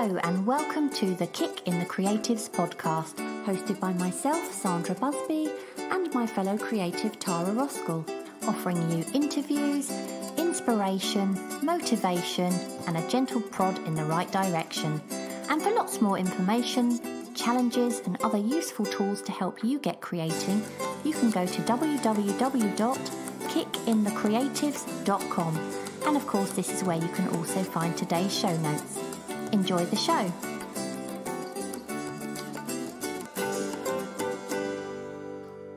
Hello, and welcome to the Kick in the Creatives podcast, hosted by myself, Sandra Busby, and my fellow creative, Tara Roskell, offering you interviews, inspiration, motivation, and a gentle prod in the right direction. And for lots more information, challenges, and other useful tools to help you get creating, you can go to www.kickinthecreatives.com. And of course, this is where you can also find today's show notes. Enjoy the show.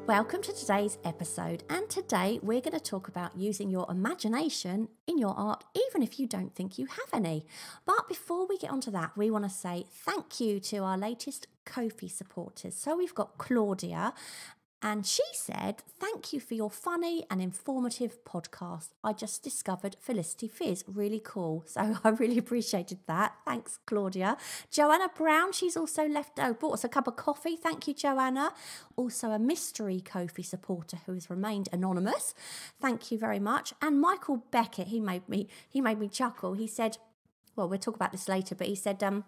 Welcome to today's episode, and today we're going to talk about using your imagination in your art, even if you don't think you have any. But before we get onto that, we want to say thank you to our latest Kofi supporters. So we've got Claudia and she said, Thank you for your funny and informative podcast. I just discovered Felicity Fizz. Really cool. So I really appreciated that. Thanks, Claudia. Joanna Brown, she's also left, oh, bought us a cup of coffee. Thank you, Joanna. Also, a mystery Kofi supporter who has remained anonymous. Thank you very much. And Michael Beckett, he made me, he made me chuckle. He said, Well, we'll talk about this later, but he said, um,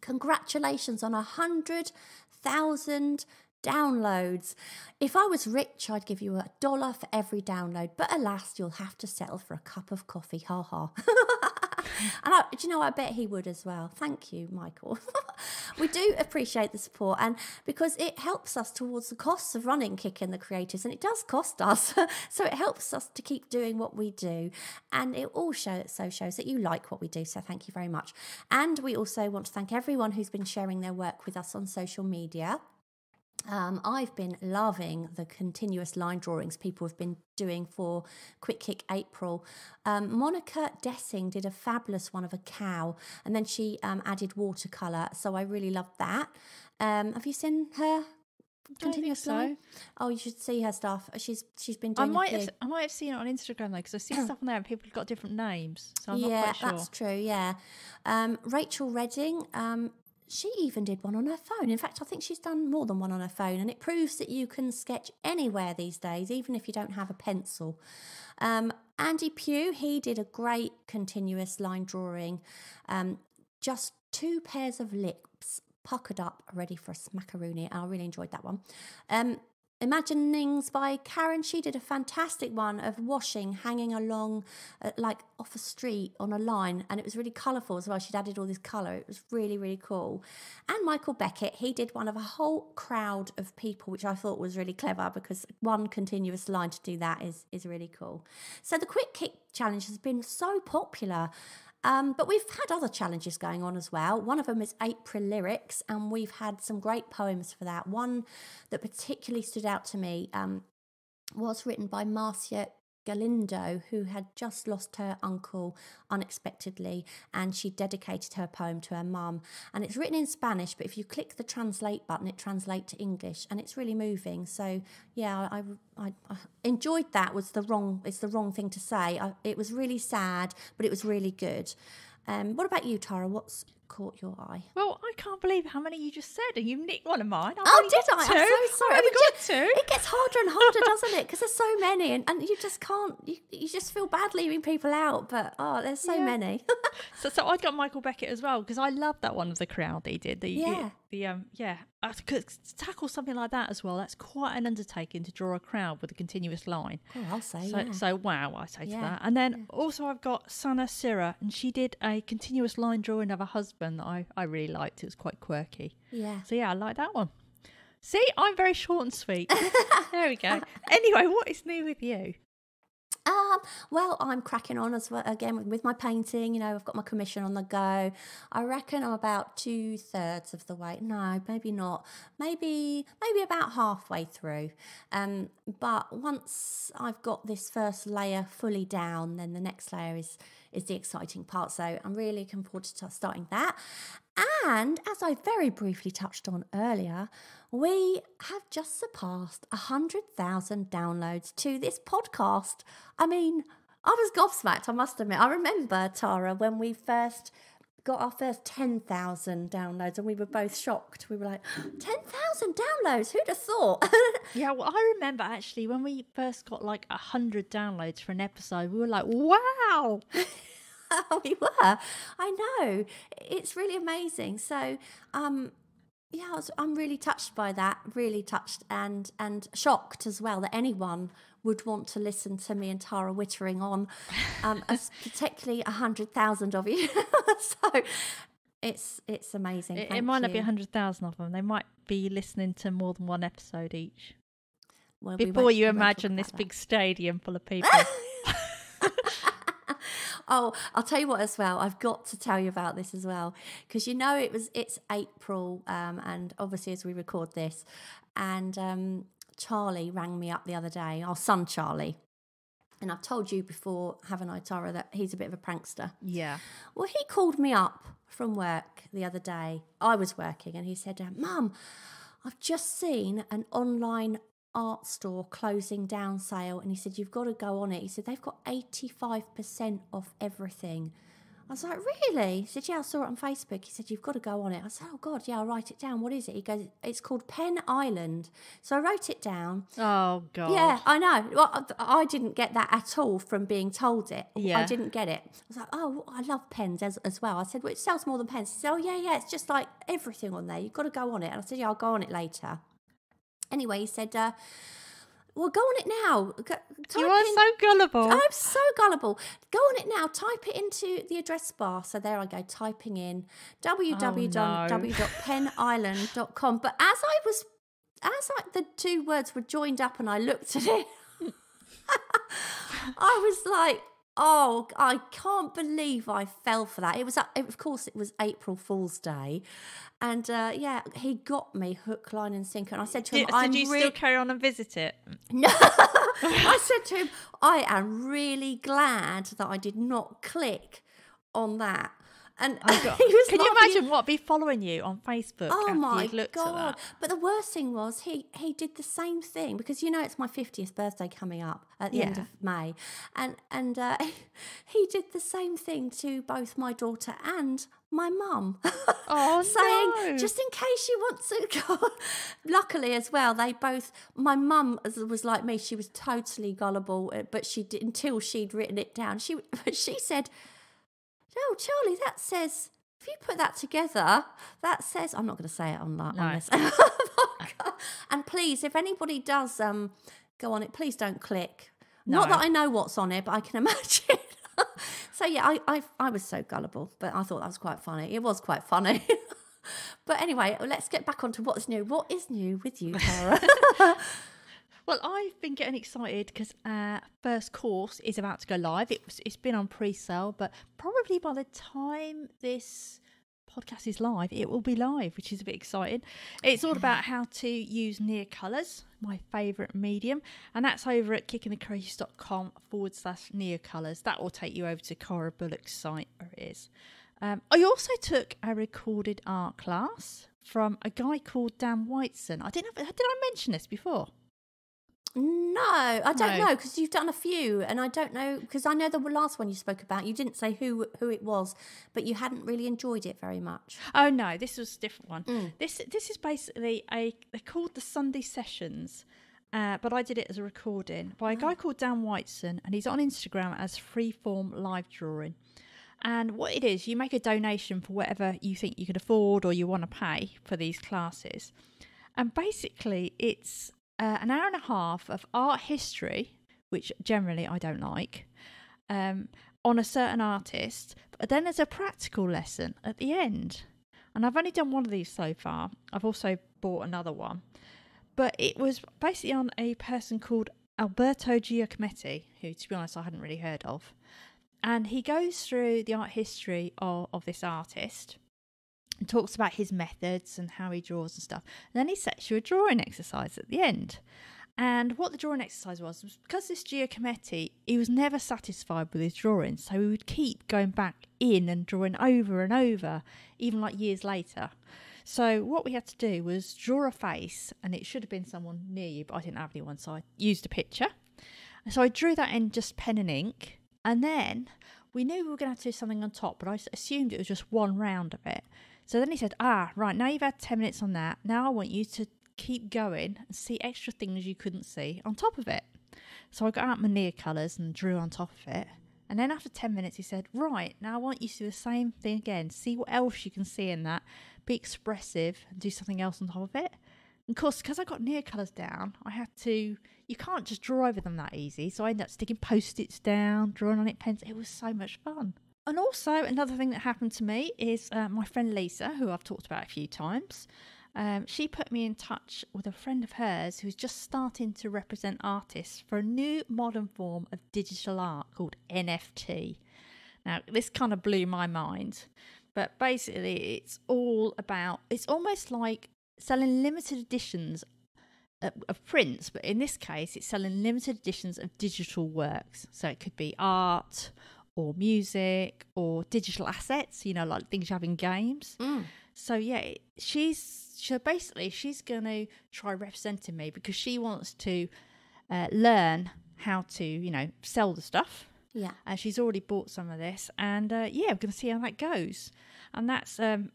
Congratulations on a hundred thousand downloads. If I was rich, I'd give you a dollar for every download, but alas, you'll have to settle for a cup of coffee. Ha ha. and I, do you know, I bet he would as well. Thank you, Michael. we do appreciate the support, and because it helps us towards the costs of running Kick in the Creators, and it does cost us, so it helps us to keep doing what we do, and it all so shows that you like what we do. So thank you very much, and we also want to thank everyone who's been sharing their work with us on social media. Um, I've been loving the continuous line drawings people have been doing for Quick Kick April. Um, Monica Dessing did a fabulous one of a cow and then she um, added watercolour. So I really loved that. Um, have you seen her? Continuous so. line? Oh, you should see her stuff. She's she's been doing. I might have, I might have seen it on Instagram though, because I see stuff on there and people have got different names. So I'm yeah, not quite sure. that's true. Yeah, um, Rachel Redding um, she even did one on her phone. In fact, I think she's done more than one on her phone, and it proves that you can sketch anywhere these days, even if you don't have a pencil. Um, Andy Pugh, he did a great continuous line drawing, um, just two pairs of lips puckered up, ready for a smackaroonie. I really enjoyed that one. Um, Imaginings by Karen. She did a fantastic one of washing hanging along, uh, like off a street on a line, and it was really colourful as well. She'd added all this colour. It was really, really cool. And Michael Beckett, he did one of a whole crowd of people, which I thought was really clever because one continuous line to do that is is really cool. So the quick kick challenge has been so popular. Um, but we've had other challenges going on as well. One of them is April Lyrics, and we've had some great poems for that. One that particularly stood out to me um, was written by Marcia Galindo, who had just lost her uncle unexpectedly, and she dedicated her poem to her mum. And it's written in Spanish, but if you click the translate button, it translates to English, and it's really moving. So yeah, I, I, I enjoyed that. Was the wrong? It's the wrong thing to say. I, it was really sad, but it was really good. Um, what about you, Tara? What's caught your eye? Well, I can't believe how many you just said, and you nicked one of mine. I've oh, did I? i I'm so sorry. I have got two. It gets harder and harder, doesn't it? Because there's so many, and, and you just can't. You, you just feel bad leaving people out, but oh, there's so yeah. many. so, so I got Michael Beckett as well because I love that one of the crowd they did. The, yeah. The, the um, yeah, I could tackle something like that as well. That's quite an undertaking to draw a crowd with a continuous line. Oh, I'll say. So, yeah. so wow, I say yeah. to that. And then also I've got Sana Sira, and she did a continuous line drawing of her husband husband that I, I really liked. It was quite quirky. Yeah. So yeah, I like that one. See, I'm very short and sweet. there we go. Anyway, what is new with you? Um, well, I'm cracking on as well again with, with, my painting. You know, I've got my commission on the go. I reckon I'm about two thirds of the way. No, maybe not. Maybe maybe about halfway through. Um, but once I've got this first layer fully down, then the next layer is is the exciting part. So I'm really looking forward to starting that. And as I very briefly touched on earlier, we have just surpassed 100,000 downloads to this podcast. I mean, I was gobsmacked, I must admit. I remember, Tara, when we first got our first 10,000 downloads and we were both shocked. We were like, 10,000 downloads? Who'd have thought? yeah, well, I remember actually when we first got like 100 downloads for an episode, we were like, wow. we were. I know. It's really amazing. So, um, yeah, I was, I'm really touched by that. Really touched and and shocked as well that anyone would want to listen to me and Tara wittering on, um, particularly a hundred thousand of you. so it's it's amazing. It, it might not be a hundred thousand of them. They might be listening to more than one episode each. Well, Before you imagine this that. big stadium full of people oh, I'll tell you what as well. I've got to tell you about this as well because you know it was it's April, um, and obviously as we record this, and um, Charlie rang me up the other day. Our son Charlie. And I've told you before, haven't I, Tara, that he's a bit of a prankster. Yeah. Well, he called me up from work the other day. I was working, and he said, "Mum, I've just seen an online art store closing down sale and he said you've got to go on it he said they've got 85% off everything I was like, really? He said, yeah, I saw it on Facebook. He said, you've got to go on it. I said, oh, God, yeah, I'll write it down. What is it? He goes, it's called Pen Island. So I wrote it down. Oh, God. Yeah, I know. Well, I didn't get that at all from being told it. Yeah. I didn't get it. I was like, oh, I love pens as, as well. I said, well, it sells more than pens. He said, oh, yeah, yeah, it's just like everything on there. You've got to go on it. And I said, yeah, I'll go on it later. Anyway, he said, uh, well, go on it now. Go, you are in... so gullible. I'm so gullible. Go on it now. Type it into the address bar. So there I go, typing in www.penisland.com. But as I was, as I, the two words were joined up and I looked at it, I was like, Oh, I can't believe I fell for that. It was, uh, of course, it was April Fool's Day, and uh, yeah, he got me hook, line, and sinker. And I said to him, so "I'm." Did you re- still carry on and visit it? No, I said to him, "I am really glad that I did not click on that." And oh he was Can you imagine being... what be following you on Facebook? Oh my god! But the worst thing was he he did the same thing because you know it's my fiftieth birthday coming up at the yeah. end of May, and and uh, he did the same thing to both my daughter and my mum. Oh, saying no. just in case you want to go. Luckily, as well, they both. My mum was like me; she was totally gullible, uh, but she did until she'd written it down. She she said oh, Charlie, that says, if you put that together, that says, I'm not going to say it on, no. on this. Oh and please, if anybody does um, go on it, please don't click. No. Not that I know what's on it, but I can imagine. so yeah, I, I, I was so gullible, but I thought that was quite funny. It was quite funny. but anyway, let's get back onto what's new. What is new with you, Tara? Well, I've been getting excited because our uh, first course is about to go live. It it's been on pre sale, but probably by the time this podcast is live, it will be live, which is a bit exciting. It's all about mm-hmm. how to use near colours, my favourite medium, and that's over at kickingthecrochets.com forward slash near colours. That will take you over to Cora Bullock's site where it is. Um, I also took a recorded art class from a guy called Dan Whiteson. I didn't have, did I mention this before? No, I don't no. know because you've done a few, and I don't know because I know the last one you spoke about. You didn't say who who it was, but you hadn't really enjoyed it very much. Oh no, this was a different one. Mm. This this is basically a they're called the Sunday sessions. Uh, but I did it as a recording by a ah. guy called Dan Whiteson, and he's on Instagram as Freeform Live Drawing. And what it is, you make a donation for whatever you think you can afford or you want to pay for these classes. And basically, it's uh, an hour and a half of art history, which generally I don't like, um, on a certain artist. But then there's a practical lesson at the end. And I've only done one of these so far. I've also bought another one. But it was basically on a person called Alberto Giacometti, who, to be honest, I hadn't really heard of. And he goes through the art history of, of this artist and talks about his methods and how he draws and stuff. And then he sets you a drawing exercise at the end. And what the drawing exercise was, was because this Giacometti, he was never satisfied with his drawings, so he would keep going back in and drawing over and over, even like years later. So what we had to do was draw a face, and it should have been someone near you, but I didn't have anyone, so I used a picture. so I drew that in just pen and ink, and then we knew we were going to have to do something on top, but I assumed it was just one round of it. So then he said, Ah, right, now you've had 10 minutes on that. Now I want you to keep going and see extra things you couldn't see on top of it. So I got out my near colors and drew on top of it. And then after 10 minutes, he said, Right, now I want you to do the same thing again. See what else you can see in that. Be expressive and do something else on top of it. And of course, because I got near colours down, I had to, you can't just draw over them that easy. So I ended up sticking post its down, drawing on it pens. It was so much fun. And also, another thing that happened to me is uh, my friend Lisa, who I've talked about a few times, um, she put me in touch with a friend of hers who's just starting to represent artists for a new modern form of digital art called NFT. Now, this kind of blew my mind, but basically, it's all about it's almost like selling limited editions of prints, but in this case, it's selling limited editions of digital works. So it could be art or music or digital assets, you know, like things you have in games. Mm. So yeah, she's so basically she's going to try representing me because she wants to uh, learn how to, you know, sell the stuff. Yeah. And she's already bought some of this and uh, yeah, we're going to see how that goes. And that's um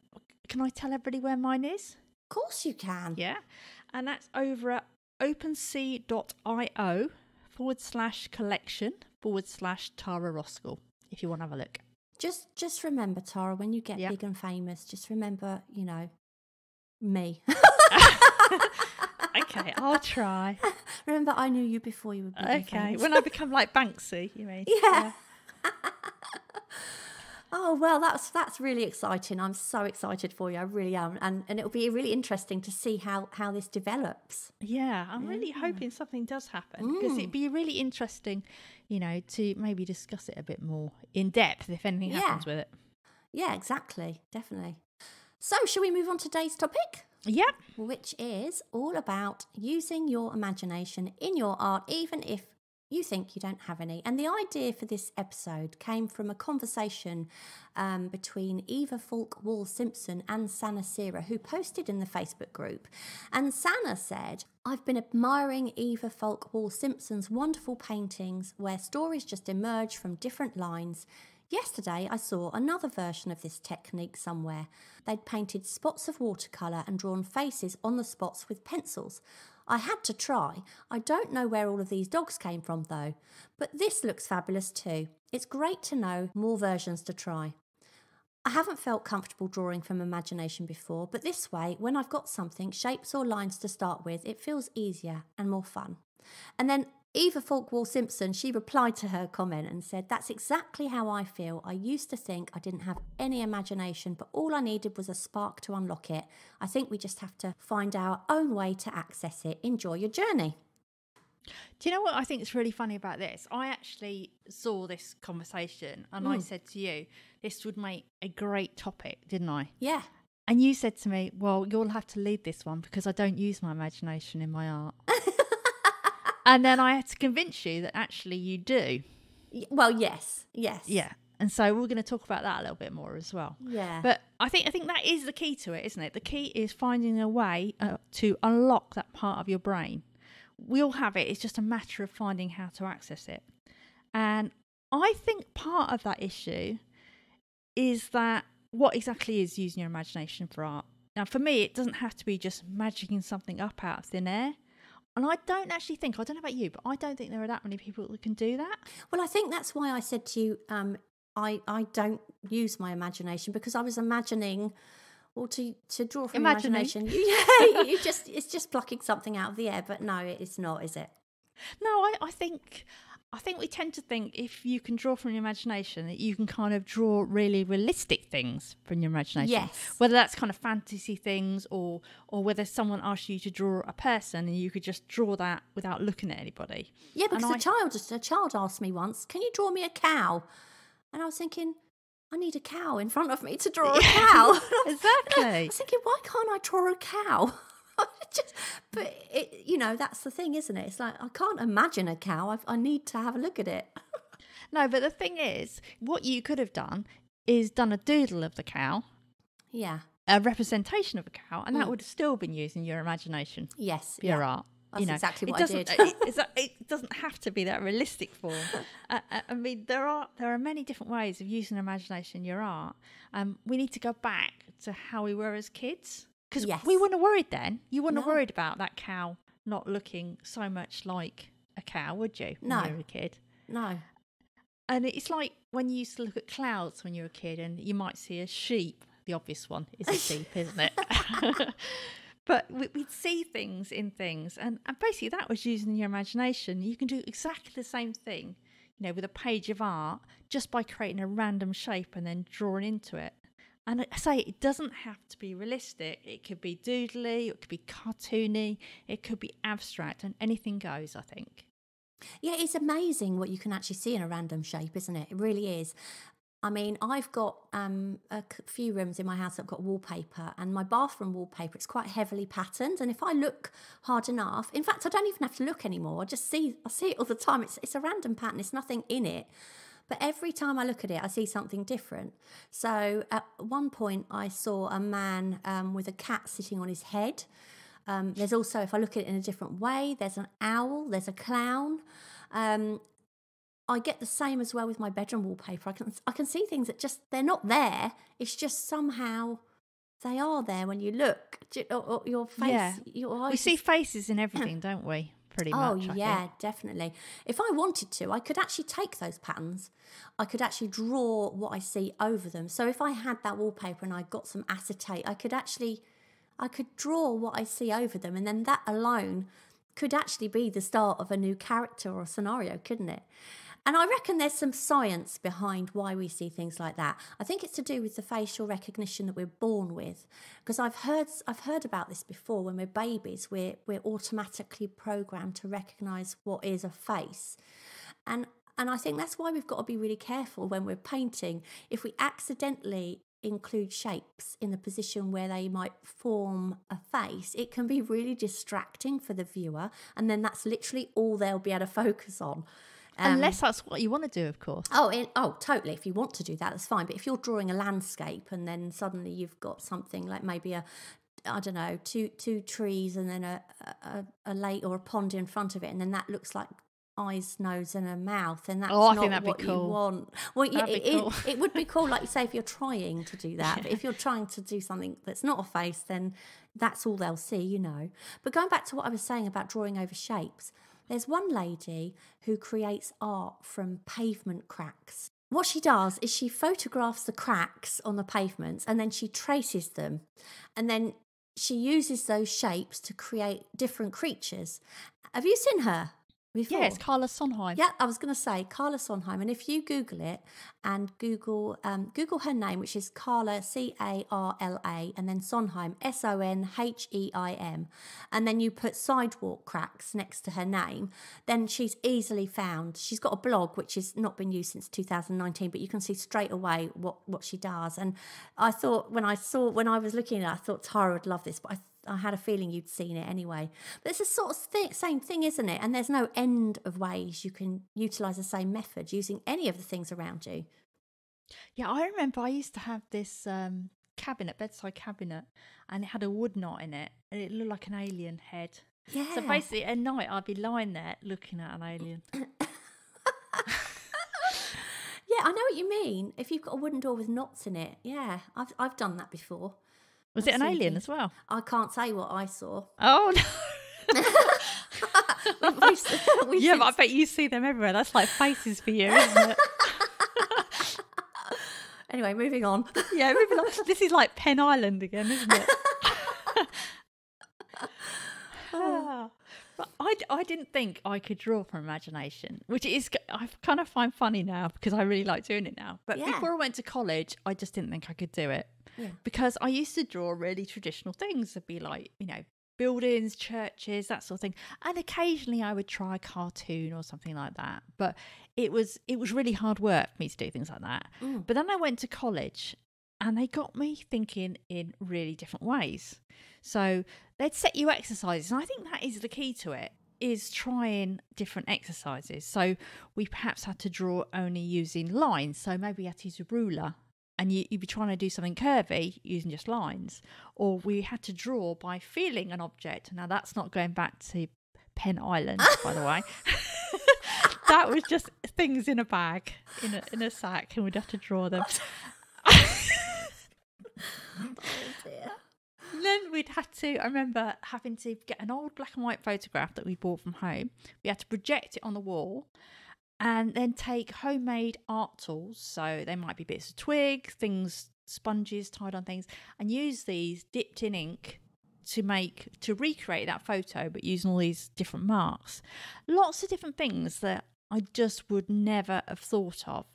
can I tell everybody where mine is? Of course you can. Yeah. And that's over at opensea.io forward slash collection forward slash Tara Roskell if you want to have a look. Just just remember, Tara, when you get big and famous, just remember, you know, me. okay, I'll try. Remember, I knew you before you were. big. Okay, when I become like Banksy, you mean? Yeah. yeah. oh well, that's that's really exciting. I'm so excited for you. I really am, and and it'll be really interesting to see how how this develops. Yeah, I'm really mm. hoping something does happen because mm. it'd be really interesting you know, to maybe discuss it a bit more in depth if anything yeah. happens with it. Yeah, exactly. Definitely. So, shall we move on to today's topic? Yep. Which is all about using your imagination in your art, even if you think you don't have any. And the idea for this episode came from a conversation um, between Eva Falk Wall Simpson and Sana Sira, who posted in the Facebook group. And Sana said, I've been admiring Eva Falk Wall Simpson's wonderful paintings where stories just emerge from different lines. Yesterday, I saw another version of this technique somewhere. They'd painted spots of watercolour and drawn faces on the spots with pencils. I had to try. I don't know where all of these dogs came from though, but this looks fabulous too. It's great to know more versions to try. I haven't felt comfortable drawing from imagination before, but this way, when I've got something, shapes or lines to start with, it feels easier and more fun. And then Eva Falkwall Simpson, she replied to her comment and said, That's exactly how I feel. I used to think I didn't have any imagination, but all I needed was a spark to unlock it. I think we just have to find our own way to access it. Enjoy your journey. Do you know what I think is really funny about this? I actually saw this conversation and mm. I hmm. said to you, this would make a great topic, didn't I? Yeah. And you said to me, well, you'll have to lead this one because I don't use my imagination in my art and then I had to convince you that actually you do. Well, yes, yes, yeah. And so we're going to talk about that a little bit more as well. Yeah. But I think I think that is the key to it, isn't it? The key is finding a way uh, to unlock that part of your brain. We all have it. It's just a matter of finding how to access it. And I think part of that issue is that what exactly is using your imagination for art? Now, for me, it doesn't have to be just magicking something up out of thin air. And I don't actually think, I don't know about you, but I don't think there are that many people that can do that. Well, I think that's why I said to you, um, I, I don't use my imagination because I was imagining or to to draw from imagination. yeah, you just it's just plucking something out of the air, but no, it's not, is it? No, I, I think I think we tend to think if you can draw from your imagination, that you can kind of draw really realistic things from your imagination. Yes. Whether that's kind of fantasy things or or whether someone asks you to draw a person and you could just draw that without looking at anybody. Yeah, because and child just a child asked me once, Can you draw me a cow? And I was thinking, I need a cow in front of me to draw a cow. exactly. I was thinking, why can't I draw a cow? Just, but it, you know, that's the thing, isn't it? It's like I can't imagine a cow. I, I need to have a look at it. no, but the thing is, what you could have done is done a doodle of the cow. Yeah. A representation of a cow, and mm. that would have still been using your imagination. Yes. Your yeah. art. That's you know, exactly what it doesn't, did. it, it, doesn't have to be that realistic form. Uh, uh, I mean, there are there are many different ways of using imagination in your art. Um, we need to go back to how we were as kids. Because yes. we weren't worried then. You weren't no. worried about that cow not looking so much like a cow, would you? No. When you were a kid. No. And it's like when you used to look at clouds when you were a kid and you might see a sheep. The obvious one is a sheep, isn't it? but we'd see things in things. And, and basically, that was using your imagination. You can do exactly the same thing, you know, with a page of art just by creating a random shape and then drawing into it. And I say it doesn't have to be realistic. It could be doodly, it could be cartoony, it could be abstract, and anything goes, I think. Yeah, it's amazing what you can actually see in a random shape, isn't it? It really is. I mean, I've got um, a few rooms in my house that have got wallpaper, and my bathroom wallpaper it's quite heavily patterned. And if I look hard enough, in fact, I don't even have to look anymore. I just see I see it all the time. It's it's a random pattern. It's nothing in it, but every time I look at it, I see something different. So at one point, I saw a man um, with a cat sitting on his head. Um, there's also, if I look at it in a different way, there's an owl, there's a clown. Um, I get the same as well with my bedroom wallpaper. I can I can see things that just they're not there. It's just somehow they are there when you look. You, or, or your face, yeah. your eyes. We see faces in everything, don't we? pretty oh, much. Oh, yeah, definitely. If I wanted to, I could actually take those patterns. I could actually draw what I see over them. So if I had that wallpaper and I got some acetate, I could actually. I could draw what I see over them, and then that alone could actually be the start of a new character or scenario, couldn't it? And I reckon there's some science behind why we see things like that. I think it's to do with the facial recognition that we're born with. Because I've heard I've heard about this before when we're babies, we're we're automatically programmed to recognize what is a face. And and I think that's why we've got to be really careful when we're painting. If we accidentally include shapes in the position where they might form a face, it can be really distracting for the viewer. And then that's literally all they'll be able to focus on. Um, Unless that's what you want to do, of course. Oh, it, oh, totally. If you want to do that, that's fine. But if you're drawing a landscape and then suddenly you've got something like maybe a I don't know, two two trees and then a, a a lake or a pond in front of it, and then that looks like eyes, nose, and a mouth, and that's oh, not what cool. you want. Well, yeah, it, cool. it, it, would be cool, like you say, if you're trying to do that. yeah. But if you're trying to do something that's not a face, then that's all they'll see, you know. But going back to what I was saying about drawing over shapes, there's one lady who creates art from pavement cracks. What she does is she photographs the cracks on the pavements and then she traces them. And then she uses those shapes to create different creatures. Have you seen her? Before. Yeah, it's Carla Sonheim. Yeah, I was going to say Carla Sonheim, and if you Google it and Google um, Google her name, which is Carla C A R L A, and then Sonheim S O N H E I M, and then you put sidewalk cracks next to her name, then she's easily found. She's got a blog which has not been used since 2019, but you can see straight away what what she does. And I thought when I saw when I was looking at, it, I thought Tara would love this, but I I had a feeling you'd seen it anyway. But it's the sort of same thing, isn't it? And there's no end of ways you can utilize the same method using any of the things around you. Yeah, I remember I used to have this um, cabinet, bedside cabinet, and it had a wood knot in it, and it looked like an alien head. Yeah. So basically, at night, I'd be lying there looking at an alien. yeah, I know what you mean. If you've got a wooden door with knots in it, yeah, I've I've done that before. Was it an alien as well? I can't say what I saw. Oh no. we we we yeah, but I bet you see them everywhere. That's like faces for you, isn't it? anyway, moving on. Yeah, moving on. This is like Penn Island again, isn't it? oh. But I, I didn't think I could draw from imagination, which is, I kind of find funny now because I really like doing it now. But yeah. before I went to college, I just didn't think I could do it yeah. because I used to draw really traditional things. It'd be like, you know, buildings, churches, that sort of thing. And occasionally I would try a cartoon or something like that. But it was it was really hard work for me to do things like that. Mm. But then I went to college and they got me thinking in really different ways. So they'd set you exercises. And I think that is the key to it is trying different exercises. So we perhaps had to draw only using lines. So maybe we had to use a ruler and you, would be trying to do something curvy using just lines. Or we had to draw by feeling an object. Now that's not going back to Pen Island, by the way. that was just things in a bag, in a, in a sack, and we'd have to draw them. oh dear. then we'd had to, I remember having to get an old black and white photograph that we bought from home. We had to project it on the wall and then take homemade art tools. So they might be bits of twig, things, sponges tied on things, and use these dipped in ink to make to recreate that photo but using all these different marks lots of different things that i just would never have thought of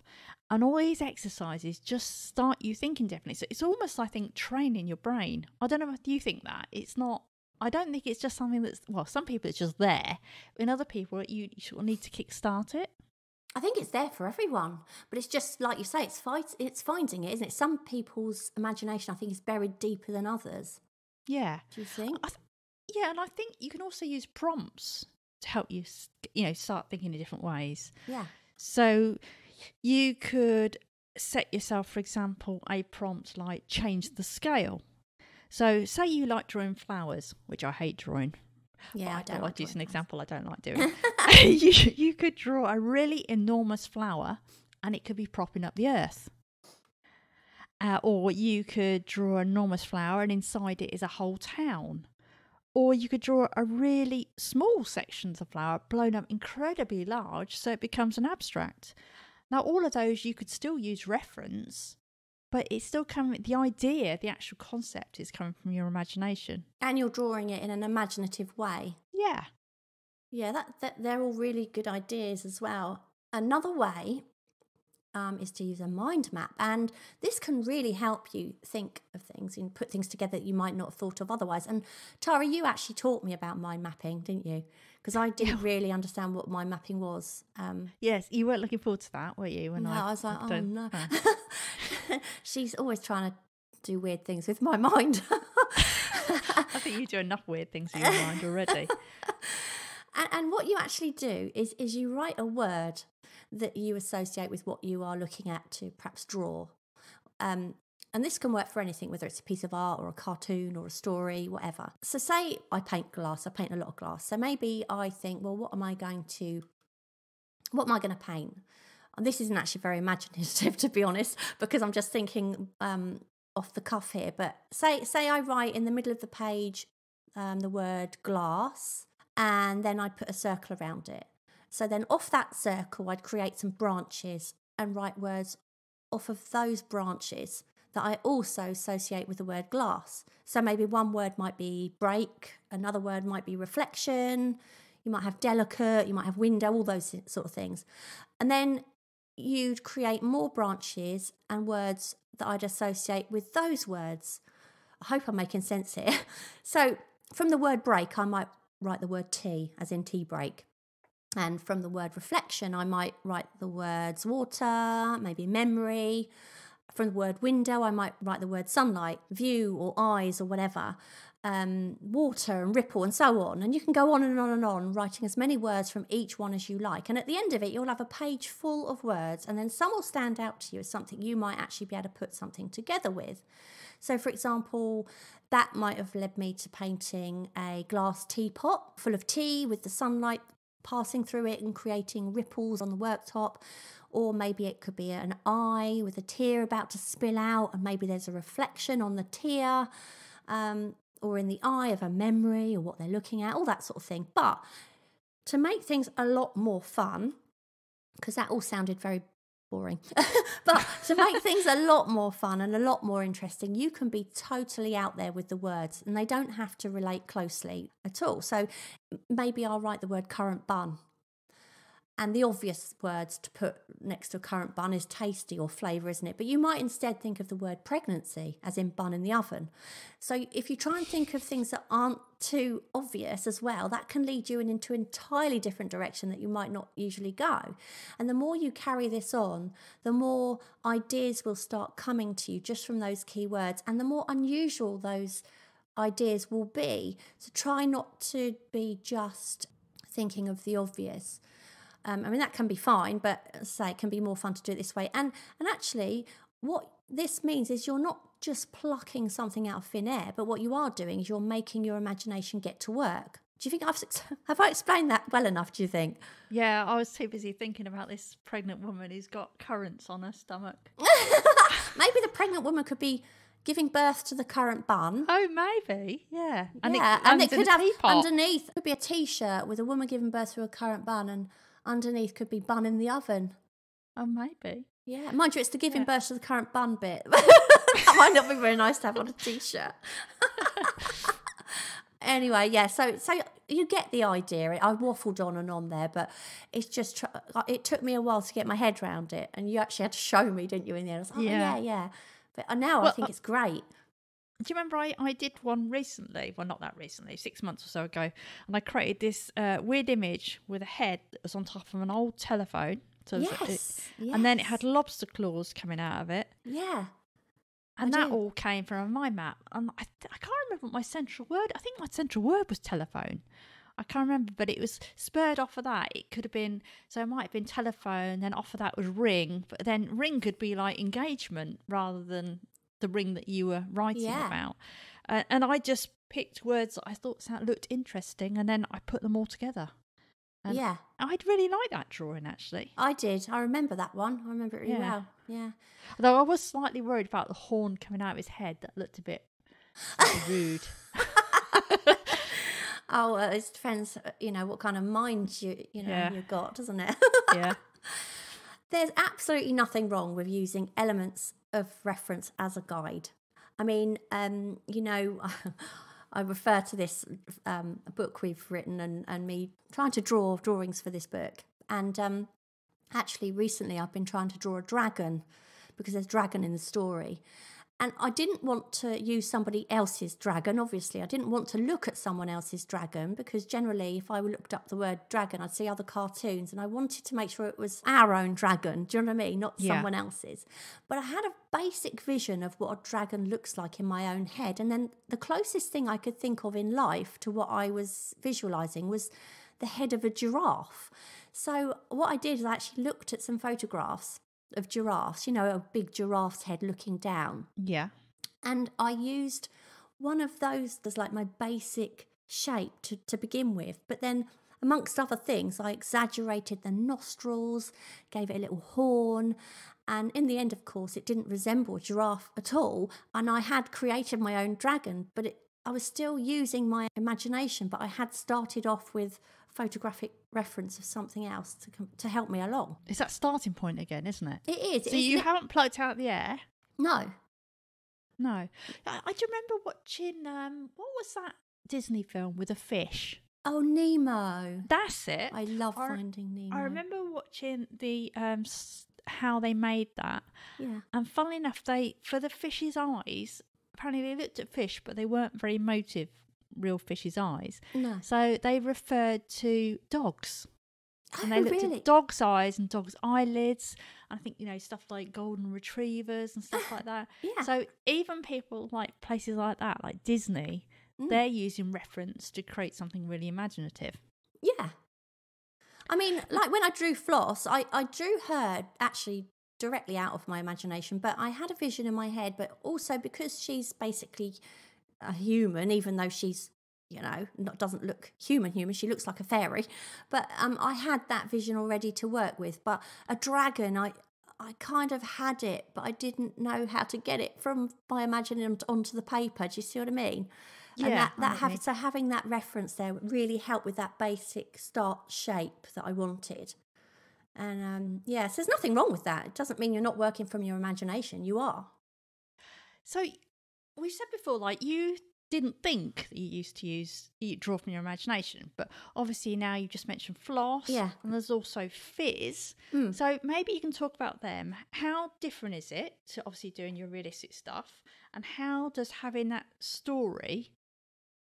and all these exercises just start you thinking differently. So it's almost, I think, training your brain. I don't know if you think that. It's not, I don't think it's just something that's, well, some people it's just there. In other people, you, sort of need to kickstart it. I think it's there for everyone, but it's just like you say, it's fight, it's finding it, isn't it? Some people's imagination, I think, is buried deeper than others. Yeah. Do you think? Th- yeah, and I think you can also use prompts to help you, you know, start thinking in different ways. Yeah. So you could set yourself, for example, a prompt like change the scale. So, say you like drawing flowers, which I hate drawing. Yeah, I, don't like use an example. I don't like doing. you you could draw a really enormous flower, and it could be propping up the earth. Uh, or you could draw an enormous flower, and inside it is a whole town. Or you could draw a really small section of flower blown up incredibly large, so it becomes an abstract. Now, all of those you could still use reference, but it's still coming, the idea, the actual concept is coming from your imagination. And you're drawing it in an imaginative way. Yeah. Yeah, that, that they're all really good ideas as well. Another way um, is to use a mind map, and this can really help you think of things and put things together that you might not have thought of otherwise. And Tara, you actually taught me about mind mapping, didn't you? because I didn't really understand what my mapping was. Um, yes, you weren't looking forward to that, were you? When no, I, I was like, oh no. She's always trying to do weird things with my mind. I think you do enough weird things with your mind already. And, and, what you actually do is is you write a word that you associate with what you are looking at to perhaps draw. Um, and this can work for anything, whether it's a piece of art or a cartoon or a story, whatever. So, say I paint glass, I paint a lot of glass. So, maybe I think, well, what am I going to, what am I going to paint? And this isn't actually very imaginative, to be honest, because I'm just thinking um, off the cuff here. But say, say I write in the middle of the page um, the word glass, and then I'd put a circle around it. So then off that circle, I'd create some branches and write words off of those branches that I also associate with the word glass. So maybe one word might be break, another word might be reflection, you might have delicate, you might have window, all those sort of things. And then you'd create more branches and words that I'd associate with those words. I hope I'm making sense here. So from the word break, I might write the word tea, as in tea break. And from the word reflection, I might write the words water, maybe memory from the word window, I might write the word sunlight, view, or eyes, or whatever, um, water, and ripple, and so on. And you can go on and on and on, writing as many words from each one as you like. And at the end of it, you'll have a page full of words, and then some will stand out to you as something you might actually be able to put something together with. So, for example, that might have led me to painting a glass teapot full of tea with the sunlight passing through it and creating ripples on the worktop or maybe it could be an eye with a tear about to spill out, and maybe there's a reflection on the tear. Um, or in the eye of a memory or what they're looking at, all that sort of thing. But to make things a lot more fun, because that all sounded very boring, but to make things a lot more fun and a lot more interesting, you can be totally out there with the words and they don't have to relate closely at all. So maybe I'll write the word current bun and the obvious words to put next to a current bun is tasty or flavour, isn't it? But you might instead think of the word pregnancy, as in bun in the oven. So if you try and think of things that aren't too obvious as well, that can lead you into an entirely different direction that you might not usually go. And the more you carry this on, the more ideas will start coming to you just from those keywords, and the more unusual those ideas will be. So try not to be just thinking of the obvious. Um, I mean, that can be fine, but say it can be more fun to do it this way. And and actually, what this means is you're not just plucking something out of thin air, but what you are doing is you're making your imagination get to work. Do you think I've have I explained that well enough? Do you think? Yeah, I was too busy thinking about this pregnant woman who's got currants on her stomach. maybe the pregnant woman could be giving birth to the current bun. Oh, maybe, yeah. And yeah, it, and it could have teapot. underneath could be a T-shirt with a woman giving birth to a current bun and underneath could be bun in the oven. Oh, maybe. Yeah, mind you, it's the giving yeah. birth to the current bun bit. that might not be very nice to have on a t-shirt. anyway, yeah. So, so you get the idea. I waffled on and on there, but it's just uh, it took me a while to get my head round it, and you actually had to show me, didn't you? In the end, I was like, yeah, oh, yeah, yeah. But uh, now well, I think uh, it's great do you remember I, I did one recently? Well, not that recently, six months or so ago. And I created this uh, weird image with a head that was on top of an old telephone. So yes, it, uh, yes. And then it had lobster claws coming out of it. Yeah. And I that do. all came from a mind map. And I, I can't remember my central word. I think my central word was telephone. I can't remember, but it was spurred off of that. It could have been so it might have been telephone, then off of that was ring, but then ring could be like engagement rather than the ring that you were writing yeah. about. Uh, and I just picked words that I thought sound, looked interesting, and then I put them all together. And yeah, I'd really like that drawing actually. I did. I remember that one. I remember it really yeah. well. Yeah. Although I was slightly worried about the horn coming out of his head. That looked a bit rude. oh, well, friends. Uh, you know what kind of mind you you know yeah. you got, doesn't it? yeah. There's absolutely nothing wrong with using elements of reference as a guide. I mean, um, you know, I refer to this um, book we've written and, and me trying to draw drawings for this book. And um, actually, recently I've been trying to draw a dragon because there's dragon in the story. And I didn't want to use somebody else's dragon, obviously. I didn't want to look at someone else's dragon because generally, if I looked up the word dragon, I'd see other cartoons and I wanted to make sure it was our own dragon. Do you know what I mean? Not yeah. someone else's. But I had a basic vision of what a dragon looks like in my own head. And then the closest thing I could think of in life to what I was visualizing was the head of a giraffe. So what I did is I actually looked at some photographs of giraffes, you know, a big giraffe's head looking down. Yeah. And I used one of those as like my basic shape to, to begin with. But then, amongst other things, I exaggerated the nostrils, gave it a little horn. And in the end, of course, it didn't resemble a giraffe at all. And I had created my own dragon, but it, I was still using my imagination, but I had started off with photographic reference of something else to com- to help me along. It's that starting point again, isn't it? It is. So you it? haven't plucked out the air. No. No. I, I do remember watching um what was that Disney film with a fish? Oh, Nemo. That's it. I love I, finding Nemo. I remember watching the um how they made that. Yeah. And funnily enough, they for the fish's eyes, apparently they looked at fish, but they weren't very emotive real fish's eyes. No. So they referred to dogs. And they oh, looked really? at dogs' eyes and dogs' eyelids, and I think you know stuff like golden retrievers and stuff like that. Yeah. So even people like places like that, like Disney, mm. they're using reference to create something really imaginative. Yeah. I mean, like when I drew Floss, I I drew her actually directly out of my imagination, but I had a vision in my head. But also because she's basically a human, even though she's you know not, doesn't look human human she looks like a fairy but um i had that vision already to work with but a dragon i i kind of had it but i didn't know how to get it from my imagining onto the paper do you see what i mean yeah, and that, that have, so having that reference there really helped with that basic start shape that i wanted and um yes yeah, so there's nothing wrong with that it doesn't mean you're not working from your imagination you are so we said before, like you didn't think that you used to use you draw from your imagination, but obviously now you just mentioned floss. Yeah, and there's also fizz. Mm. So maybe you can talk about them. How different is it to obviously doing your realistic stuff, and how does having that story,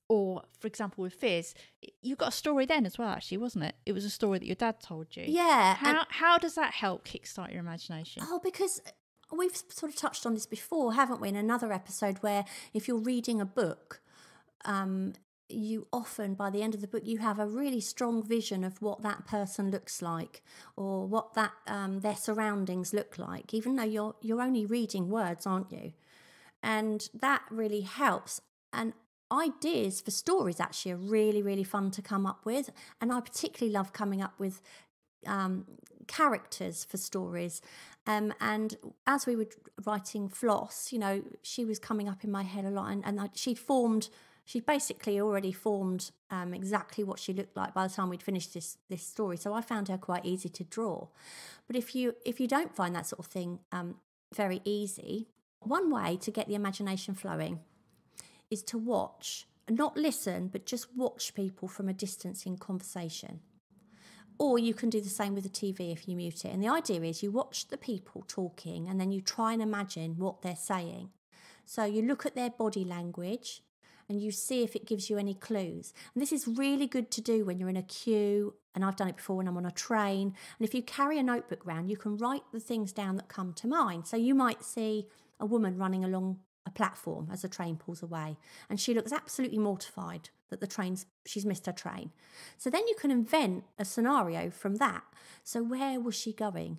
or for example with fizz, you got a story then as well. Actually, wasn't it? It was a story that your dad told you. Yeah. How how does that help kickstart your imagination? Oh, because we've sort of touched on this before, haven't we, in another episode where if you're reading a book, um, you often, by the end of the book, you have a really strong vision of what that person looks like or what that um, their surroundings look like, even though you're you're only reading words, aren't you? And that really helps. And ideas for stories actually are really really fun to come up with. And I particularly love coming up with um, characters for stories. Um, and as we were writing Floss, you know, she was coming up in my head a lot, and, and I, she'd formed, she basically already formed um, exactly what she looked like by the time we'd finished this this story. So I found her quite easy to draw. But if you if you don't find that sort of thing um, very easy, one way to get the imagination flowing is to watch, not listen, but just watch people from a distance in conversation or you can do the same with the TV if you mute it. And the idea is you watch the people talking and then you try and imagine what they're saying. So you look at their body language and you see if it gives you any clues. And this is really good to do when you're in a queue, and I've done it before when I'm on a train. And if you carry a notebook round, you can write the things down that come to mind. So you might see a woman running along a platform as the train pulls away. And she looks absolutely mortified that the train's she's missed her train. So then you can invent a scenario from that. So where was she going?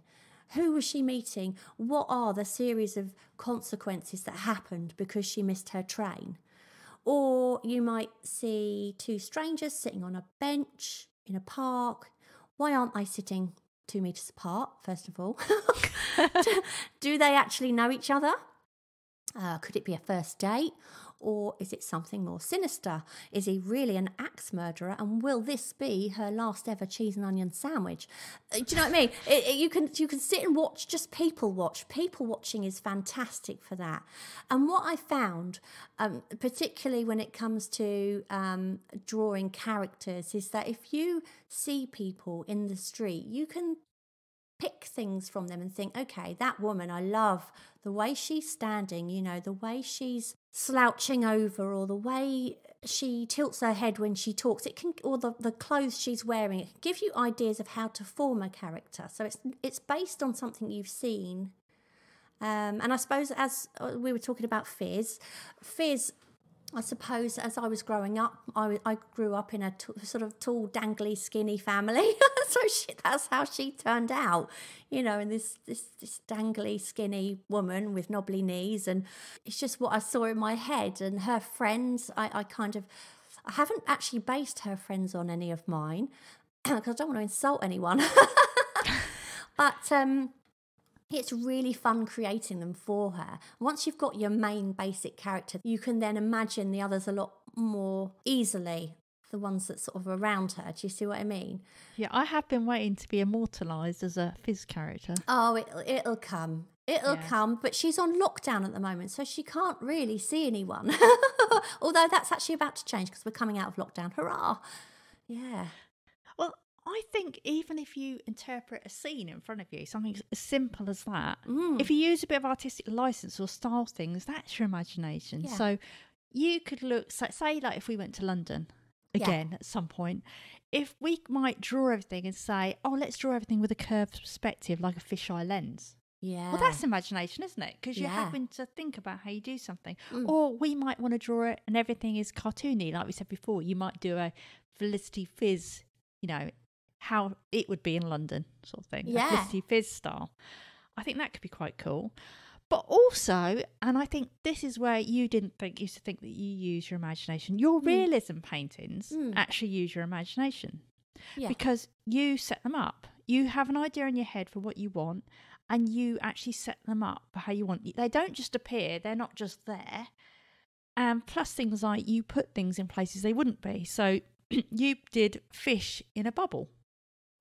Who was she meeting? What are the series of consequences that happened because she missed her train? Or you might see two strangers sitting on a bench in a park. Why aren't they sitting two metres apart, first of all? Do they actually know each other? Uh, could it be a first date? Or is it something more sinister? Is he really an axe murderer? And will this be her last ever cheese and onion sandwich? Uh, do you know what I mean? It, it, you can you can sit and watch, just people watch. People watching is fantastic for that. And what I found, um, particularly when it comes to um, drawing characters, is that if you see people in the street, you can pick things from them and think, okay, that woman, I love the way she's standing, you know, the way she's slouching over or the way she tilts her head when she talks it can or the, the clothes she's wearing it can give you ideas of how to form a character so it's it's based on something you've seen um, and I suppose as uh, we were talking about Fizz, Fizz I suppose as I was growing up, I, I grew up in a t- sort of tall, dangly, skinny family. so she, that's how she turned out, you know. And this, this this dangly, skinny woman with knobbly knees, and it's just what I saw in my head. And her friends, I, I kind of, I haven't actually based her friends on any of mine because I don't want to insult anyone. but um, it's really fun creating them for her. Once you've got your main basic character, you can then imagine the others a lot more easily, the ones that sort of around her. Do you see what I mean? Yeah, I have been waiting to be immortalised as a Fizz character. Oh, it, it'll come. It'll yeah. come, but she's on lockdown at the moment, so she can't really see anyone. Although that's actually about to change because we're coming out of lockdown. Hurrah! Yeah. I think even if you interpret a scene in front of you, something as simple as that, mm. if you use a bit of artistic license or style things, that's your imagination. Yeah. So you could look, say, like if we went to London again yeah. at some point, if we might draw everything and say, oh, let's draw everything with a curved perspective, like a fisheye lens. Yeah. Well, that's imagination, isn't it? Because you're yeah. having to think about how you do something. Mm. Or we might want to draw it and everything is cartoony, like we said before. You might do a Felicity Fizz, you know, how it would be in London, sort of thing. Yeah. Like Felicity Fizz style. I think that could be quite cool. But also, and I think this is where you didn't think, used to think that you use your imagination. Your mm. realism paintings mm. actually use your imagination yeah. because you set them up. You have an idea in your head for what you want and you actually set them up for how you want. They don't just appear, they're not just there. And plus, things like you put things in places they wouldn't be. So you did fish in a bubble.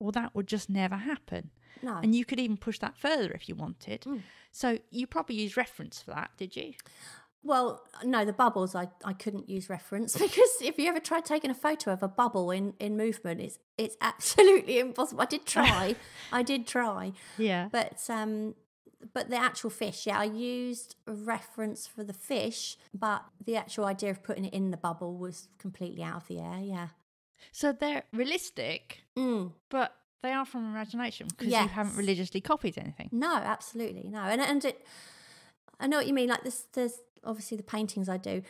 Well, that would just never happen. No. And you could even push that further if you wanted. Mm. So you probably used reference for that, did you? Well, no, the bubbles, I, I couldn't use reference because if you ever tried taking a photo of a bubble in, in movement, it's it's absolutely impossible. I did try. I did try. Yeah. But um but the actual fish, yeah, I used a reference for the fish, but the actual idea of putting it in the bubble was completely out of the air, yeah. So they're realistic, mm. but they are from imagination because yes. you haven't religiously copied anything. No, absolutely no. And and it, I know what you mean. Like this, there's obviously the paintings I do.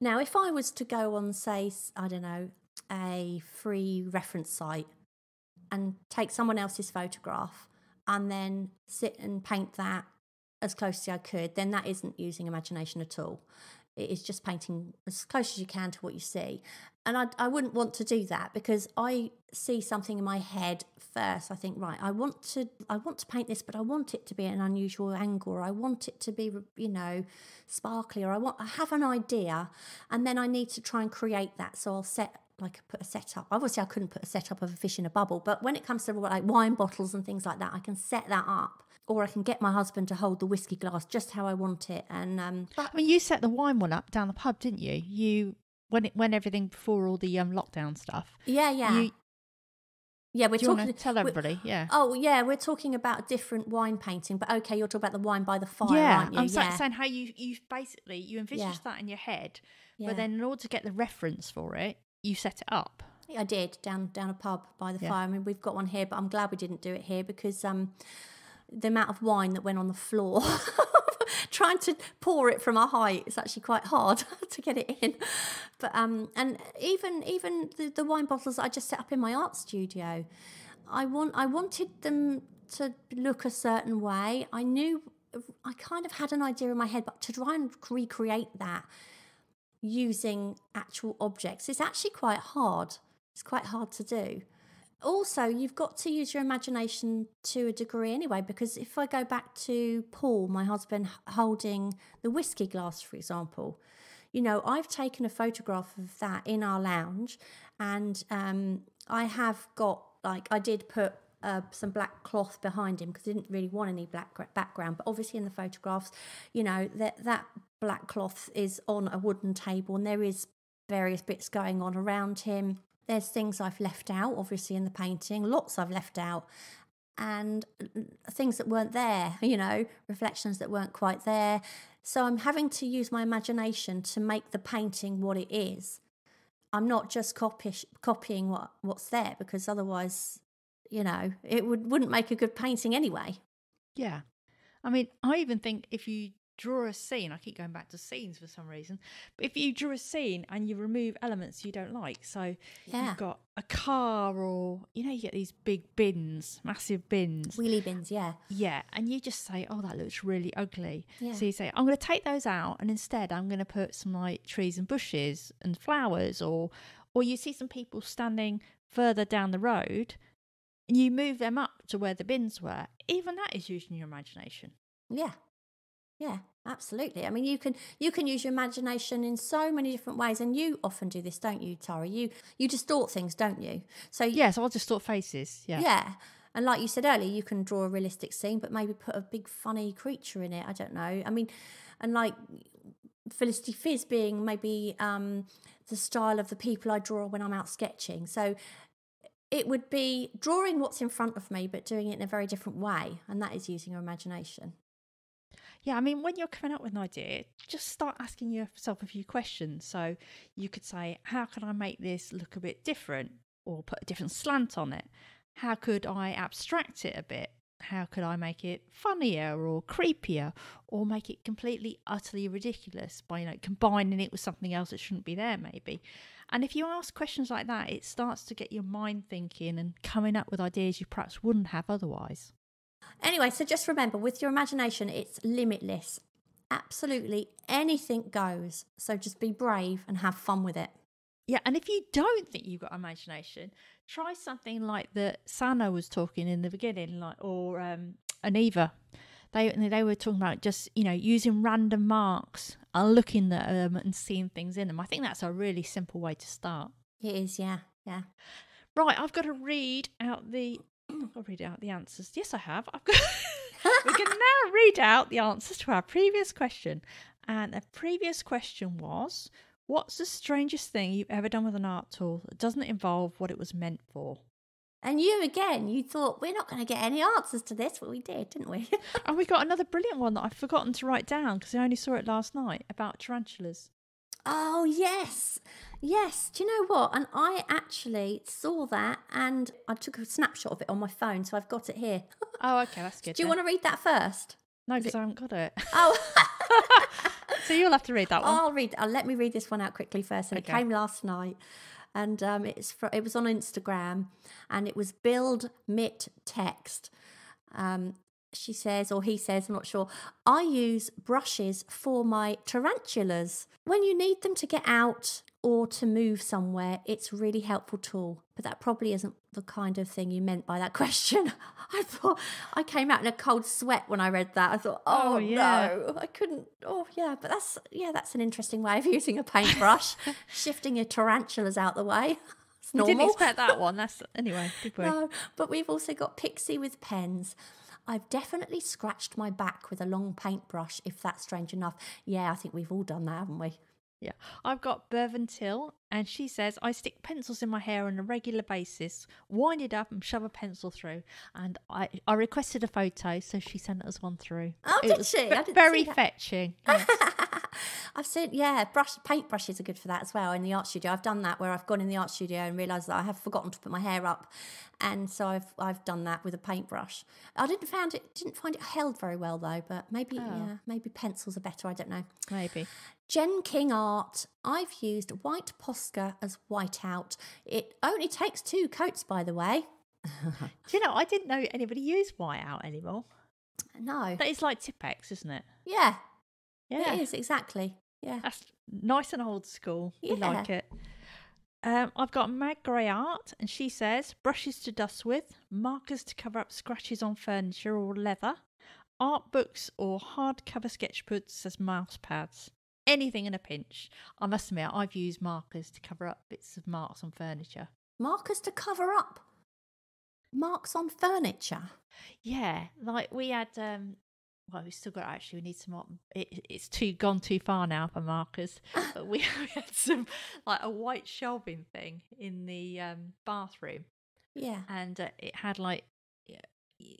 Now, if I was to go on, say, I don't know, a free reference site and take someone else's photograph and then sit and paint that as closely as I could, then that isn't using imagination at all. It is just painting as close as you can to what you see. And I, I wouldn't want to do that because I see something in my head first. I think, right, I want to, I want to paint this, but I want it to be an unusual angle, or I want it to be, you know, sparkly, or I want, I have an idea, and then I need to try and create that. So I'll set like put a setup. Obviously, I couldn't put a setup of a fish in a bubble, but when it comes to like wine bottles and things like that, I can set that up or I can get my husband to hold the whiskey glass just how I want it. And um, I mean, you set the wine one up down the pub, didn't you? You when it, when everything before all the um, lockdown stuff. Yeah, yeah. You, yeah, we're talking. To tell everybody, yeah. Oh, yeah, we're talking about different wine painting, but okay, you're talking about the wine by the fire, yeah, I'm yeah. saying how you you basically you envisage yeah. that in your head, yeah. but then in order to get the reference for it, you set it up. I did down down a pub by the fire. I mean, we've got one here, but I'm glad we didn't do it here because um, the amount of wine that went on the floor. Trying to pour it from a height is actually quite hard to get it in. But um, and even even the, the wine bottles I just set up in my art studio, I want I wanted them to look a certain way. I knew I kind of had an idea in my head, but to try and recreate that using actual objects is actually quite hard. It's quite hard to do also, you've got to use your imagination to a degree anyway, because if I go back to Paul, my husband, holding the whiskey glass, for example, you know, I've taken a photograph of that in our lounge, and um, I have got, like, I did put uh, some black cloth behind him because I didn't really want any black background. But obviously, in the photographs, you know that that black cloth is on a wooden table, and there is various bits going on around him. There's things I've left out, obviously, in the painting, lots I've left out, and things that weren't there, you know, reflections that weren't quite there. So I'm having to use my imagination to make the painting what it is. I'm not just copy, copying what, what's there because otherwise, you know, it would, wouldn't make a good painting anyway. Yeah. I mean, I even think if you draw a scene, I keep going back to scenes for some reason. But if you draw a scene and you remove elements you don't like, so yeah. you've got a car or you know, you get these big bins, massive bins. Wheelie bins, yeah. Yeah. And you just say, Oh, that looks really ugly. Yeah. So you say, I'm gonna take those out and instead I'm gonna put some like trees and bushes and flowers or or you see some people standing further down the road and you move them up to where the bins were. Even that is using your imagination. Yeah. Yeah, absolutely. I mean, you can you can use your imagination in so many different ways, and you often do this, don't you, Tara? You you distort things, don't you? So yes, yeah, so I'll distort faces. Yeah, yeah. And like you said earlier, you can draw a realistic scene, but maybe put a big funny creature in it. I don't know. I mean, and like Felicity Fizz being maybe um, the style of the people I draw when I'm out sketching. So it would be drawing what's in front of me, but doing it in a very different way, and that is using your imagination yeah, I mean, when you're coming up with an idea, just start asking yourself a few questions. So you could say, how can I make this look a bit different or put a different slant on it? How could I abstract it a bit? How could I make it funnier or creepier or make it completely, utterly ridiculous by you know, combining it with something else that shouldn't be there, maybe? And if you ask questions like that, it starts to get your mind thinking and coming up with ideas you perhaps wouldn't have otherwise. Anyway, so just remember with your imagination, it's limitless. Absolutely anything goes. So just be brave and have fun with it. Yeah, and if you don't think you've got imagination, try something like that Sana was talking in the beginning, like or um, Aniva. They they were talking about just you know using random marks and uh, looking at them and seeing things in them. I think that's a really simple way to start. It is, yeah, yeah. Right, I've got to read out the I'll read out the answers. Yes, I have. I've got we can now read out the answers to our previous question. And the previous question was What's the strangest thing you've ever done with an art tool that doesn't involve what it was meant for? And you again, you thought we're not going to get any answers to this, but we did, didn't we? and we got another brilliant one that I've forgotten to write down because I only saw it last night about tarantulas. Oh, yes. Yes, do you know what? And I actually saw that and I took a snapshot of it on my phone, so I've got it here. Oh, okay, that's good. do you then. want to read that first? No, because I haven't got it. Oh. so you'll have to read that one. I'll read. I'll, uh, let me read this one out quickly first. And okay. it came last night, and um, it's for, it was on Instagram, and it was build mit text, um, she says, or he says, I'm not sure, I use brushes for my tarantulas. When you need them to get out or to move somewhere, it's really helpful tool. But that probably isn't the kind of thing you meant by that question. I thought I came out in a cold sweat when I read that. I thought, oh, oh yeah. no, I couldn't. Oh yeah, but that's yeah, that's an interesting way of using a paintbrush, shifting your tarantulas out the way. It's normal. We didn't expect that one. That's anyway. No, but we've also got Pixie with pens. I've definitely scratched my back with a long paintbrush, if that's strange enough. Yeah, I think we've all done that, haven't we? Yeah. I've got Till, and she says, I stick pencils in my hair on a regular basis, wind it up and shove a pencil through. And I, I requested a photo, so she sent us one through. Oh, it did she? didn't very fetching. Yes. I've seen, yeah, brush paint brushes are good for that as well in the art studio. I've done that where I've gone in the art studio and realised that I have forgotten to put my hair up. And so I've I've done that with a paintbrush. I didn't found it didn't find it held very well though, but maybe oh. yeah, maybe pencils are better, I don't know. Maybe. Jen King Art. I've used white Posca as whiteout. It only takes two coats, by the way. Do you know, I didn't know anybody used whiteout anymore. No. That is like Tippex, isn't it? Yeah. Yeah. It is, exactly. Yeah. That's nice and old school. Yeah. We like it. Um, I've got Mag Grey Art, and she says brushes to dust with, markers to cover up scratches on furniture or leather, art books or hardcover sketchbooks as mouse pads anything in a pinch. I must admit, I've used markers to cover up bits of marks on furniture. Markers to cover up marks on furniture. Yeah, like we had. um Well, we still got actually. We need some. More, it, it's too gone too far now for markers. but we, we had some like a white shelving thing in the um bathroom. Yeah, and uh, it had like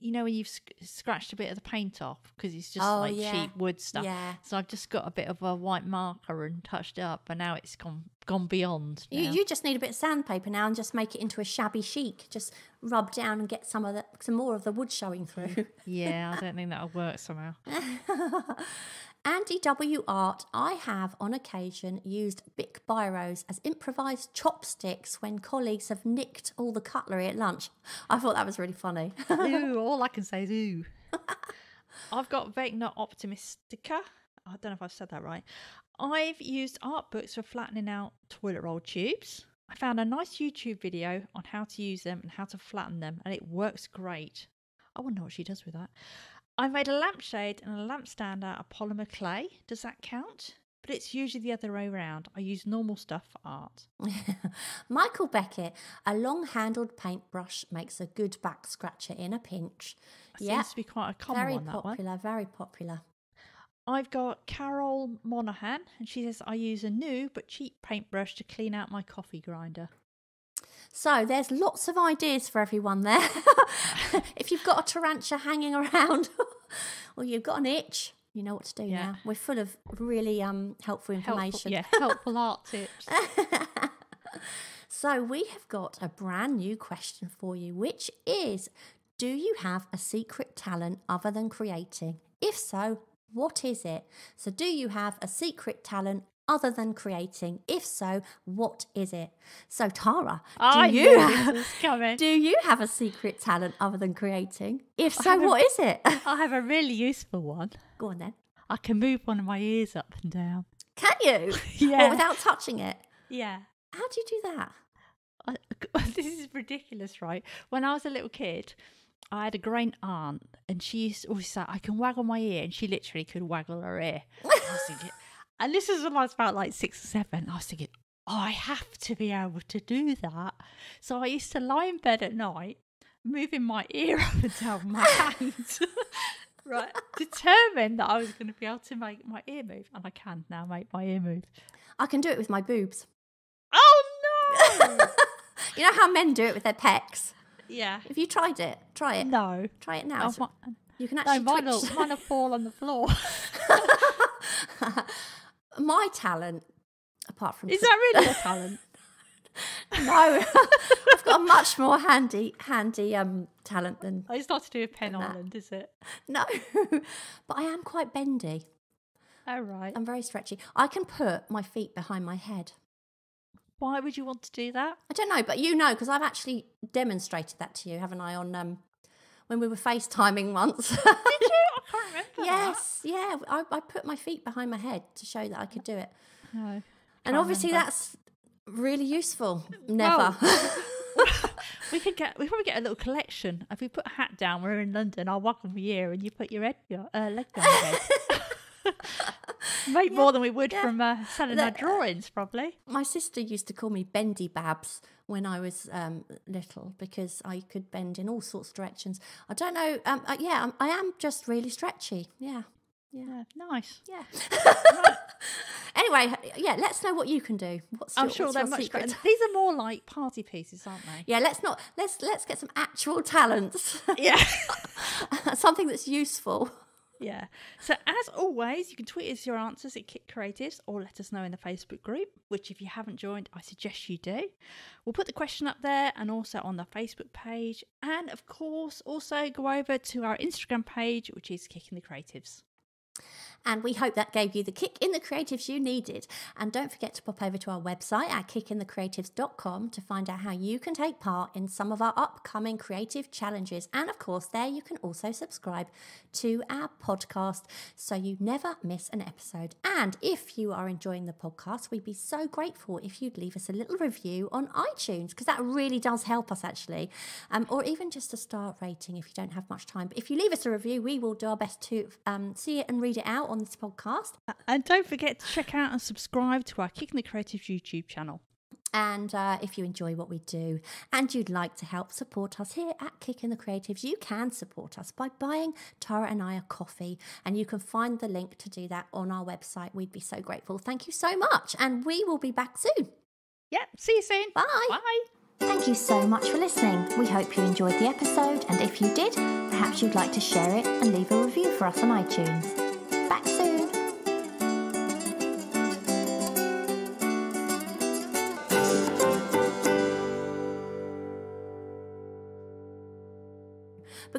you know when you've sc- scratched a bit of the paint off because it's just oh, like yeah. cheap wood stuff. Yeah. So I've just got a bit of a white marker and touched it up, and now it's gone gone beyond. You, you, just need a bit of sandpaper now and just make it into a shabby chic. Just rub down and get some of the, some more of the wood showing through. yeah, I don't think that'll work somehow. Andy W. Art, I have on occasion used Bic biros as improvised chopsticks when colleagues have nicked all the cutlery at lunch. I thought that was really funny. ooh, all I can say is ooh. I've got Vecna Optimistica. I don't know if I've said that right. I've used art books for flattening out toilet roll tubes. I found a nice YouTube video on how to use them and how to flatten them, and it works great. I wonder what she does with that. I made a lampshade and a lampstand out of polymer clay. Does that count? But it's usually the other way around. I use normal stuff for art. Michael Beckett, a long handled paintbrush makes a good back scratcher in a pinch. That yep. Seems to be quite a common very one. Very popular, one. very popular. I've got Carol Monahan, and she says I use a new but cheap paintbrush to clean out my coffee grinder. So there's lots of ideas for everyone there. if you've got a tarantula hanging around or you've got an itch, you know what to do yeah. now. We're full of really um, helpful information. Helpful, yeah, helpful art tips. so we have got a brand new question for you, which is do you have a secret talent other than creating? If so, what is it? So, do you have a secret talent other than creating? If so, what is it? So, Tara, I do you have, do you have a secret talent other than creating? If so, what a, is it? I have a really useful one. Go on then. I can move one of my ears up and down. Can you? yeah. Or without touching it. Yeah. How do you do that? I, this is ridiculous, right? When I was a little kid, I had a great aunt, and she used to always say, "I can waggle my ear," and she literally could waggle her ear. I was thinking, and this is when I was about like six or seven. I was thinking, oh, I have to be able to do that. So I used to lie in bed at night, moving my ear up and down my hand, right, determined that I was going to be able to make my ear move. And I can now make my ear move. I can do it with my boobs. Oh, no! you know how men do it with their pecs? Yeah. Have you tried it? Try it. No. Try it now. you can actually. No, mine will, mine will fall on the floor. my talent, apart from is that really a talent? no, I've got a much more handy handy um talent than. Oh, it's not to do with Penn Island, is it? No, but I am quite bendy. All oh, right, I'm very stretchy. I can put my feet behind my head. Why would you want to do that? I don't know, but you know because I've actually demonstrated that to you, haven't I? On um, when we were FaceTiming once. Did can't remember. Yes, that. yeah. I, I, put my feet behind my head to show that I could do it. No, and obviously remember. that's really useful. Never. Well, we could get we probably get a little collection if we put a hat down. We're in London. I'll walk over here, and you put your head your uh, leg down. Make yeah, more than we would yeah. from uh, selling the, our drawings, probably. My sister used to call me Bendy Babs when I was um, little because I could bend in all sorts of directions. I don't know. Um, uh, yeah, I'm, I am just really stretchy. Yeah. Yeah. Nice. Yeah. Anyway, yeah, let's know what you can do. What's I'm sure what's they're much secret? better. These are more like party pieces, aren't they? Yeah, let's not let's let's get some actual talents. Yeah. Something that's useful. Yeah. So as always, you can tweet us your answers at Kit Creatives or let us know in the Facebook group, which if you haven't joined, I suggest you do. We'll put the question up there and also on the Facebook page. And of course, also go over to our Instagram page, which is Kicking the Creatives. And we hope that gave you the kick in the creatives you needed. And don't forget to pop over to our website at kickinthecreatives.com to find out how you can take part in some of our upcoming creative challenges. And of course, there you can also subscribe to our podcast so you never miss an episode. And if you are enjoying the podcast, we'd be so grateful if you'd leave us a little review on iTunes because that really does help us actually. Um, or even just a star rating if you don't have much time. But if you leave us a review, we will do our best to um, see it and read it out on this podcast. And don't forget to check out and subscribe to our Kicking the Creative YouTube channel. And uh, if you enjoy what we do and you'd like to help support us here at Kicking the Creatives, you can support us by buying Tara and I a coffee. And you can find the link to do that on our website. We'd be so grateful. Thank you so much. And we will be back soon. Yep. See you soon. Bye. Bye. Thank you so much for listening. We hope you enjoyed the episode. And if you did, perhaps you'd like to share it and leave a review for us on iTunes.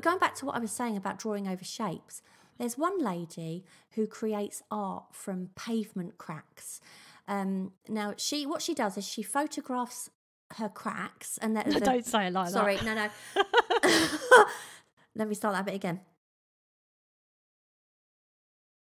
But going back to what I was saying about drawing over shapes, there's one lady who creates art from pavement cracks. Um, now she what she does is she photographs her cracks and then the, don't say it like sorry, that. Sorry, no, no. Let me start that bit again.